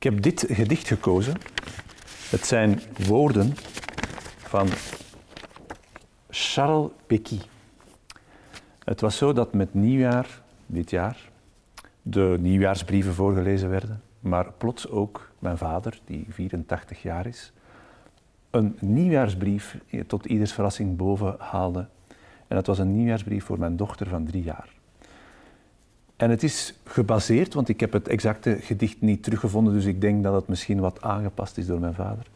Ik heb dit gedicht gekozen. Het zijn woorden van Charles Pequy. Het was zo dat met nieuwjaar, dit jaar, de nieuwjaarsbrieven voorgelezen werden, maar plots ook mijn vader, die 84 jaar is, een nieuwjaarsbrief tot ieders verrassing boven haalde. En dat was een nieuwjaarsbrief voor mijn dochter van drie jaar. En het is gebaseerd, want ik heb het exacte gedicht niet teruggevonden, dus ik denk dat het misschien wat aangepast is door mijn vader,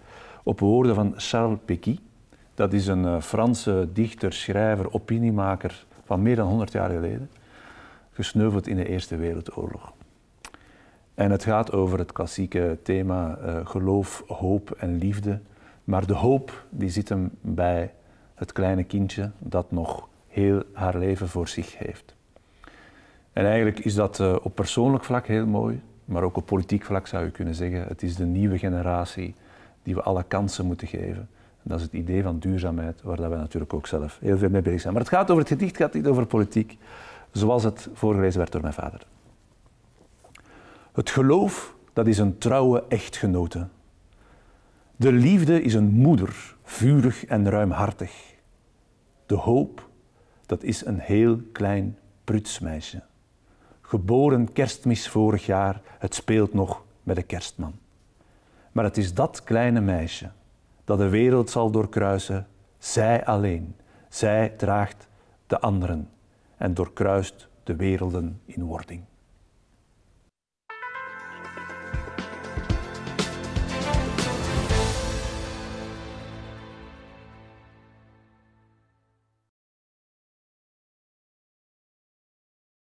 op woorden van Charles Péguy, Dat is een eh, Franse dichter, schrijver, opiniemaker van meer dan 100 jaar geleden, gesneuveld in de Eerste Wereldoorlog. En het gaat over het klassieke thema eh, geloof, hoop en liefde. Maar de hoop die zit hem bij het kleine kindje dat nog heel haar leven voor zich heeft. En eigenlijk is dat eh, op persoonlijk vlak heel mooi, maar ook op politiek vlak zou je kunnen zeggen, het is de nieuwe generatie die we alle kansen moeten geven. En dat is het idee van duurzaamheid, waar dat wij natuurlijk ook zelf heel veel mee bezig zijn. Maar het gaat over het gedicht, het gaat niet over politiek, zoals het voorgelezen werd door mijn vader. Het geloof, dat is een trouwe echtgenote. De liefde is een moeder, vurig en ruimhartig. De hoop, dat is een heel klein prutsmeisje geboren kerstmis vorig jaar, het speelt nog met de kerstman. Maar het is dat kleine meisje dat de wereld zal doorkruisen, zij alleen. Zij draagt de anderen en doorkruist de werelden in wording.